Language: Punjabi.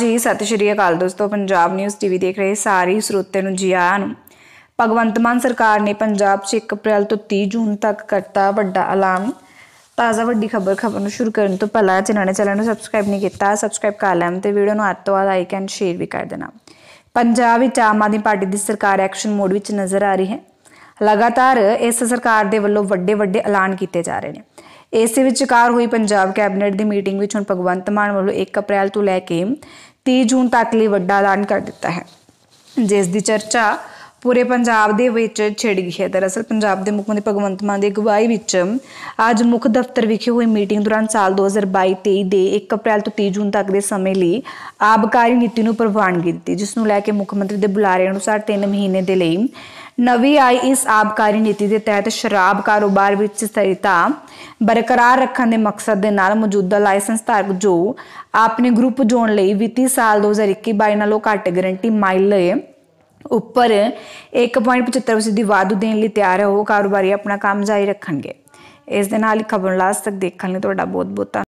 ਜੀ ਸਤਿ ਸ਼੍ਰੀ ਅਕਾਲ ਦੋਸਤੋ ਪੰਜਾਬ ਨਿਊਜ਼ ਟੀਵੀ ਦੇਖ ਰਹੇ ਸਾਰੇ ਸਰੋਤਿਆਂ ਨੂੰ ਜੀ ਆਇਆਂ ਨੂੰ ਭਗਵੰਤ ਮਾਨ ਸਰਕਾਰ ਨੇ ਪੰਜਾਬ 'ਚ 1 ਅਪ੍ਰੈਲ ਤੋਂ 30 ਜੂਨ ਤੱਕ ਕਰਤਾ ਵੱਡਾ ਐਲਾਨ ਤਾਜ਼ਾ ਵੱਡੀ ਖਬਰ ਖਬਰ ਨੂੰ ਸ਼ੁਰੂ ਕਰਨ ਤੋਂ ਪਹਿਲਾਂ ਜਿਨ੍ਹਾਂ ਨੇ ਚੈਨਲ ਨੂੰ ਸਬਸਕ੍ਰਾਈਬ ਨਹੀਂ ਕੀਤਾ ਸਬਸਕ੍ਰਾਈਬ ਕਰ ਲੈਣ ਤੇ ਵੀਡੀਓ ਨੂੰ ਅੱਤੋਂ ਤੋਂ ਲਾਈਕ ਐਂਡ ਸ਼ੇਅਰ ਵੀ ਕਰ ਦੇਣਾ ਪੰਜਾਬ ਵਿੱਚ ਆਮ ਆਦਮੀ ਪਾਰਟੀ ਦੀ ਸਰਕਾਰ ਐਕਸ਼ਨ ਮੋਡ ਵਿੱਚ ਨਜ਼ਰ ਆ ਰਹੀ ਹੈ ਲਗਾਤਾਰ ਇਸ ਸਰਕਾਰ ਦੇ ਵੱਲੋਂ ਵੱਡੇ ਵੱਡੇ ਐਲਾਨ ਕੀਤੇ ਜਾ ਰਹੇ ਨੇ ਇਸੇ ਵਿਚਕਾਰ ਹੋਈ ਪੰਜਾਬ ਕੈਬਨਿਟ ਦੀ ਮੀਟਿੰਗ ਵਿੱਚ ਹੁਣ ਭਗਵੰਤ ਮਾਨ ਵੱਲੋਂ 1 ਅਪ੍ਰੈਲ ਤੋਂ ਲੈ ਕੇ 30 ਜੂਨ ਤੱਕ ਲਈ ਵੱਡਾ ਐਲਾਨ ਕਰ ਦਿੱਤਾ ਹੈ ਜਿਸ ਦੀ ਚਰਚਾ ਪੂਰੇ ਪੰਜਾਬ ਦੇ ਵਿੱਚ ਛਿੜ ਗਈ ਹੈ ਦਰਅਸਲ ਪੰਜਾਬ ਦੇ ਮੁੱਖ ਮੰਤਰੀ ਭਗਵੰਤ ਮਾਨ ਦੀ ਅਗਵਾਈ ਵਿੱਚ ਅੱਜ ਮੁੱਖ ਦਫ਼ਤਰ ਵਿਖੇ ਹੋਈ ਮੀਟਿੰਗ ਦੌਰਾਨ ਸਾਲ 2022-23 ਦੇ 1 ਅਪ੍ਰੈਲ ਤੋਂ 30 ਜੂਨ ਤੱਕ ਦੇ ਸਮੇਂ ਲਈ ਆਬਕਾਰੀ ਨੀਤੀ ਨੂੰ ਪ੍ਰਵਾਨਗੀ ਦਿੱਤੀ ਜਿਸ ਨੂੰ ਲੈ ਕੇ ਮੁੱਖ ਮੰਤਰੀ ਦੇ ਬੁਲਾਰੇ ਅਨੁਸਾਰ 3 ਮਹੀਨੇ ਦੇ ਲਈ ਨਵੀਂ ਆਈ ਇਸ ਆਬਕਾਰੀ ਨੀਤੀ ਦੇ ਤਹਿਤ ਸ਼ਰਾਬ ਕਾਰੋਬਾਰ ਵਿੱਚ ਸਥਿਰਤਾ ਬਰਕਰਾਰ ਰੱਖਣ ਦੇ ਮਕਸਦ ਦੇ ਨਾਲ ਮੌਜੂਦਾ ਲਾਇਸੈਂਸ ਧਾਰਕ ਜੋ ਆਪਣੇ ਗਰੁੱਪ ਜੋਣ ਲਈ ਵਿੱਤੀ ਸਾਲ 2021-22 ਨਾਲੋਂ ਘੱਟ ਗਰੰਟੀ ਮਾਈਲੇ ਉੱਪਰ 1.75% ਦੀ ਵਾਧੂ ਦੇਣ ਲਈ ਤਿਆਰ ਹੈ ਉਹ ਕਾਰੋਬਾਰੀ ਆਪਣਾ ਕੰਮ ਜਾਰੀ ਰੱਖਣਗੇ ਇਸ ਦੇ ਨਾਲ ਹੀ ਖਬਰ ਲਾਸਟ ਤੱਕ ਦੇਖਣ ਲਈ ਤੁਹਾਡਾ ਬਹੁਤ ਬਹੁਤ